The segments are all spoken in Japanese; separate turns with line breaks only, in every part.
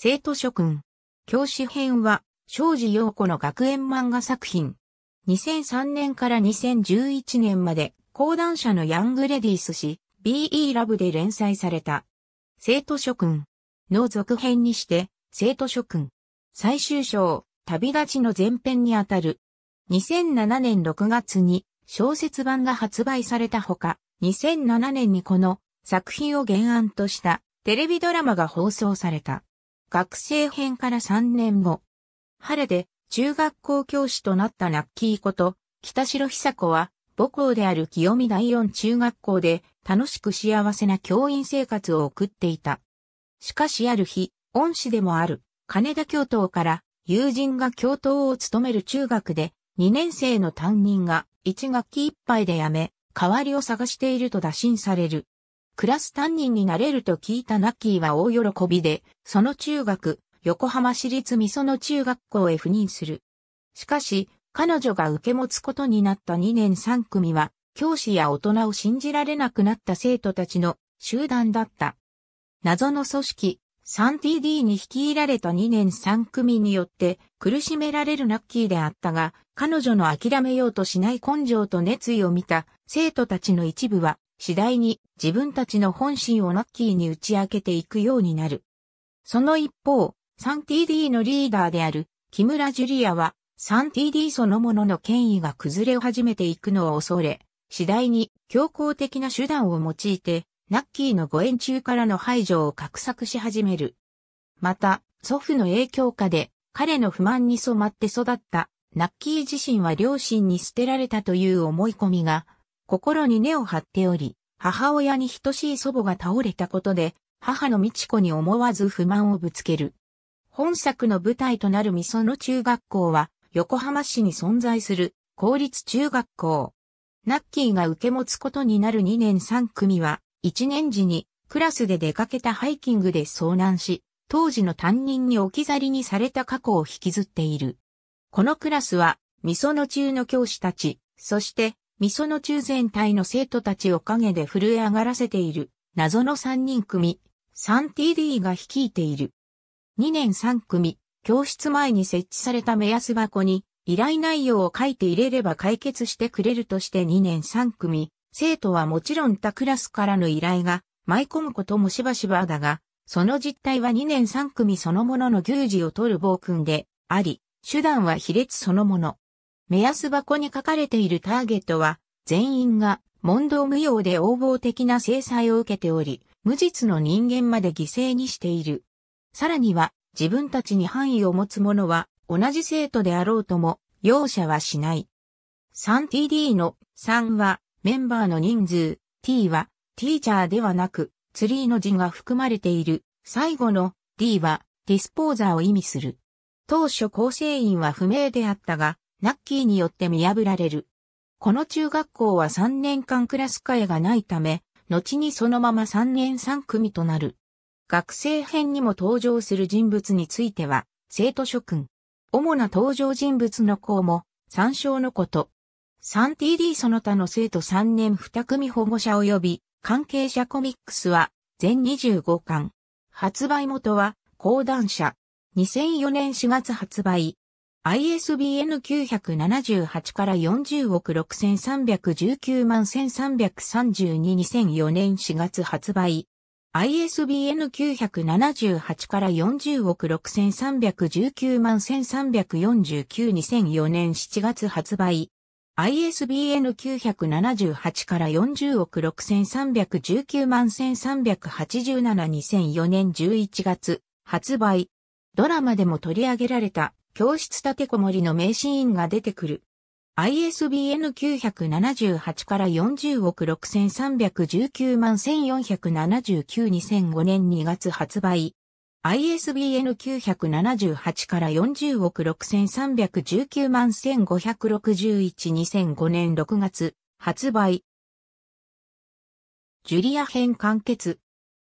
生徒諸君。教師編は、庄司陽子の学園漫画作品。2003年から2011年まで、講談社のヤングレディース誌、BE ラブで連載された。生徒諸君の続編にして、生徒諸君。最終章、旅立ちの前編にあたる。2007年6月に小説版が発売されたほか、2007年にこの作品を原案としたテレビドラマが放送された。学生編から3年後、晴れで中学校教師となったナッキーこと、北城久子は、母校である清見第四中学校で楽しく幸せな教員生活を送っていた。しかしある日、恩師でもある金田教頭から友人が教頭を務める中学で2年生の担任が1学期いっぱいで辞め、代わりを探していると打診される。クラス担任になれると聞いたナッキーは大喜びで、その中学、横浜市立美園中学校へ赴任する。しかし、彼女が受け持つことになった2年3組は、教師や大人を信じられなくなった生徒たちの集団だった。謎の組織、3TD に率いられた2年3組によって苦しめられるナッキーであったが、彼女の諦めようとしない根性と熱意を見た生徒たちの一部は次第に自分たちの本心をナッキーに打ち明けていくようになる。その一方、3TD のリーダーである木村ジュリアは 3TD そのものの権威が崩れ始めていくのを恐れ、次第に強硬的な手段を用いて、ナッキーのご縁中からの排除を画策し始める。また、祖父の影響下で彼の不満に染まって育ったナッキー自身は両親に捨てられたという思い込みが心に根を張っており、母親に等しい祖母が倒れたことで、母の美智子に思わず不満をぶつける。本作の舞台となる美園中学校は、横浜市に存在する公立中学校。ナッキーが受け持つことになる2年3組は、1年時にクラスで出かけたハイキングで遭難し、当時の担任に置き去りにされた過去を引きずっている。このクラスは、美園中の教師たち、そして味噌の中全体の生徒たちを陰で震え上がらせている謎の3人組、3TD が率いている。2年3組、教室前に設置された目安箱に依頼内容を書いて入れれば解決してくれるとして2年3組、生徒はもちろん他クラスからの依頼が舞い込むこともしばしばだが、その実態は2年3組そのものの牛耳を取る暴君であり、手段は卑劣そのもの。目安箱に書かれているターゲットは、全員が問答無用で横暴的な制裁を受けており、無実の人間まで犠牲にしている。さらには、自分たちに範囲を持つ者は、同じ生徒であろうとも、容赦はしない。3TD の3は、メンバーの人数、T は、ティーチャーではなく、ツリーの字が含まれている。最後の D は、ディスポーザーを意味する。当初構成員は不明であったが、ナッキーによって見破られる。この中学校は3年間クラス替えがないため、後にそのまま3年3組となる。学生編にも登場する人物については、生徒諸君。主な登場人物の校も、参照のこと。3TD その他の生徒3年2組保護者及び関係者コミックスは全25巻。発売元は講談社。2004年4月発売。ISBN 978から40億6319万13322004年4月発売。ISBN 978から40億6319万13492004年7月発売。ISBN 978から40億6319万13872004年11月発売。ドラマでも取り上げられた教室立てこもりの名シーンが出てくる。ISBN 978から40億6319万1479-2005年2月発売。ISBN 978から40億6319万1561-2005年6月発売。ジュリア編完結。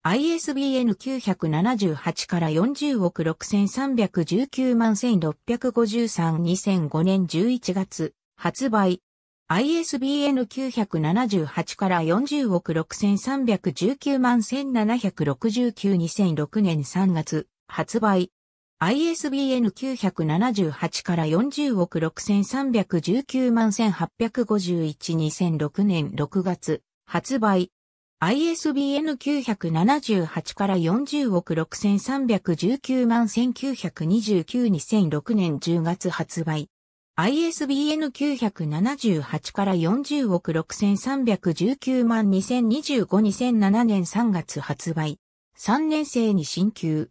ISBN 978から40億6319万1653-2005年11月発売。ISBN 978から40億6319万1769-2006年3月発売。ISBN 978から40億6319万1851-2006年6月発売。ISBN 978から40億6319万1929-2006年10月発売。ISBN 978から40億6319万2025-2007年3月発売。3年生に進級。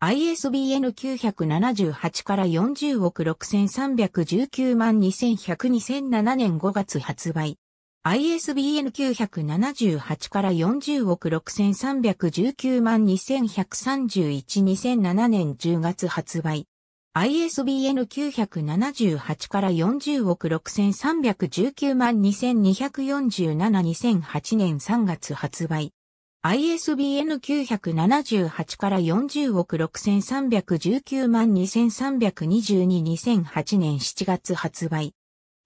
ISBN 978から40億6319万2100-2007年5月発売。ISBN 978から40億6319万2131 2007年10月発売。ISBN 978から40億6319万2247 2008年3月発売。ISBN 978から40億6319万2322 2008年7月発売。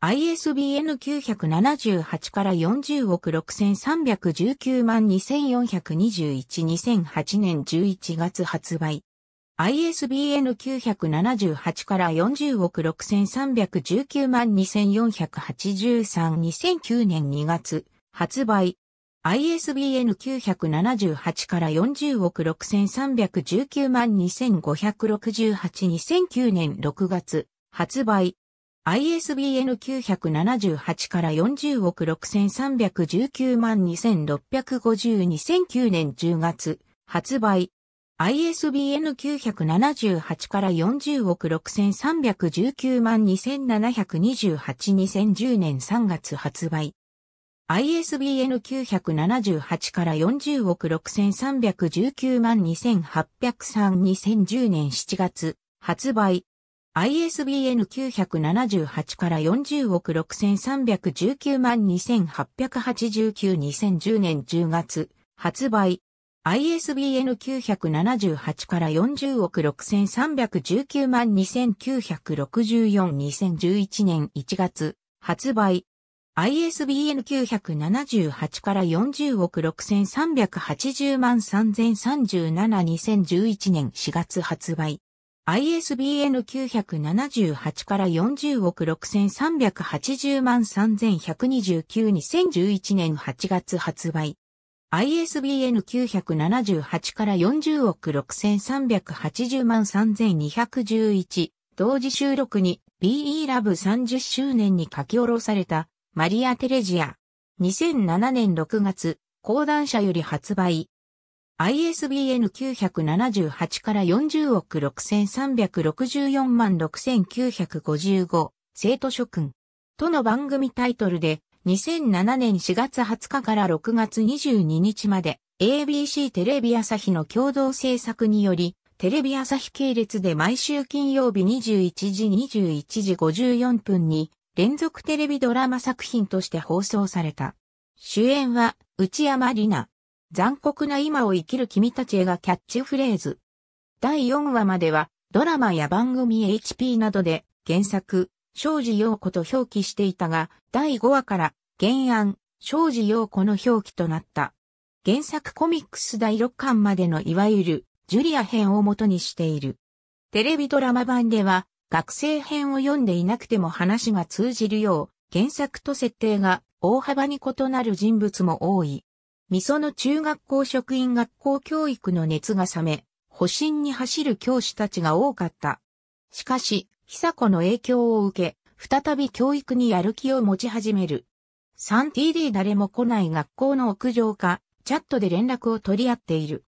ISBN 978から40億6319万2421 2008年11月発売。ISBN 978から40億6319万2483 2009年2月発売。ISBN 978から40億6319万2568 2009年6月発売。ISBN 978から40億6319万26502009年10月発売 ISBN 978から40億6319万27282010年3月発売 ISBN 978から40億6319万28032010年7月発売 ISBN 978から40億6319万2889-2010年10月発売 ISBN 978から40億6319万2964-2011年1月発売 ISBN 978から40億6380万3037-2011年4月発売 ISBN 978から40億6380万3129-2011年8月発売。ISBN 978から40億6380万3211同時収録に BE ラブ30周年に書き下ろされたマリア・テレジア。2007年6月、講談社より発売。ISBN 978から40億6364万6955、生徒諸君。との番組タイトルで、2007年4月20日から6月22日まで、ABC テレビ朝日の共同制作により、テレビ朝日系列で毎週金曜日21時21時54分に、連続テレビドラマ作品として放送された。主演は、内山里奈。残酷な今を生きる君たちへがキャッチフレーズ。第4話までは、ドラマや番組 HP などで、原作、庄司陽子と表記していたが、第5話から、原案、庄司陽子の表記となった。原作コミックス第6巻までのいわゆる、ジュリア編を元にしている。テレビドラマ版では、学生編を読んでいなくても話が通じるよう、原作と設定が大幅に異なる人物も多い。味噌の中学校職員学校教育の熱が冷め、保身に走る教師たちが多かった。しかし、久子の影響を受け、再び教育にやる気を持ち始める。3TD 誰も来ない学校の屋上か、チャットで連絡を取り合っている。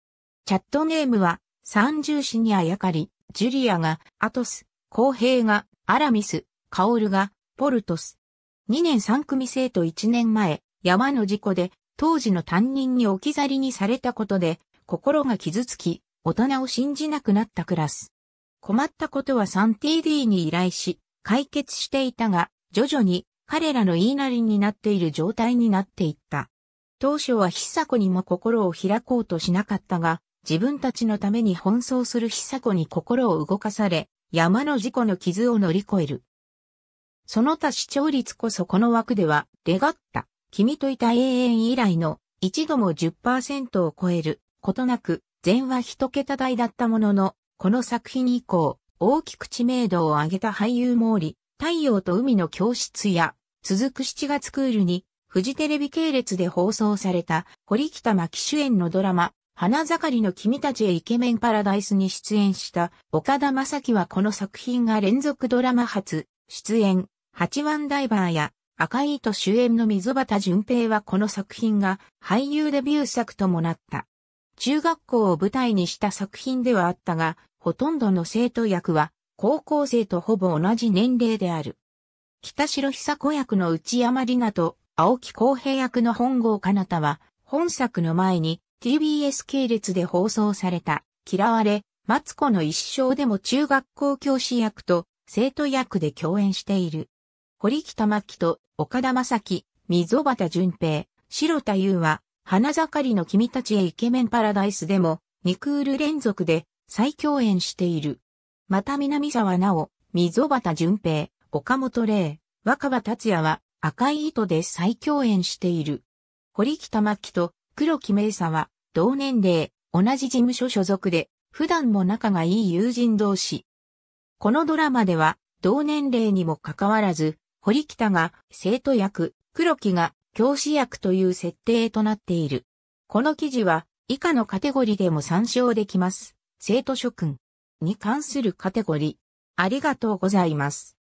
チャットネームは、三重師にあやかり、ジュリアが、アトス、公平が、アラミス、カオルが、ポルトス。2年3組生徒1年前、山の事故で当時の担任に置き去りにされたことで、心が傷つき、大人を信じなくなったクラス。困ったことは 3TD に依頼し、解決していたが、徐々に彼らの言いなりになっている状態になっていった。当初はヒサコにも心を開こうとしなかったが、自分たちのために奔走するヒサコに心を動かされ、山の事故の傷を乗り越える。その他視聴率こそこの枠では、出がった。君といた永遠以来の一度も10%を超えることなく、前は一桁台だったものの、この作品以降、大きく知名度を上げた俳優毛利、太陽と海の教室や、続く7月クールに、フジテレビ系列で放送された、堀北真希主演のドラマ、花盛りの君たちへイケメンパラダイスに出演した岡田正樹はこの作品が連続ドラマ初出演、八番ダイバーや赤い糸主演の溝端淳平はこの作品が俳優デビュー作ともなった。中学校を舞台にした作品ではあったが、ほとんどの生徒役は高校生とほぼ同じ年齢である。北城久子役の内山里奈と青木公平役の本郷奏太は、本作の前に TBS 系列で放送された、嫌われ、松子の一生でも中学校教師役と生徒役で共演している。堀北真希と岡田正樹、溝端淳平、白田優は、花盛りの君たちへイケメンパラダイスでも、2クール連続で再共演している。また南沢奈緒、溝端淳平、岡本玲、若葉達也は赤い糸で再共演している。堀北真希と黒木明沙は同年齢、同じ事務所所属で、普段も仲がいい友人同士。このドラマでは、同年齢にもかかわらず、堀北が生徒役、黒木が教師役という設定となっている。この記事は以下のカテゴリでも参照できます。生徒諸君に関するカテゴリ。ありがとうございます。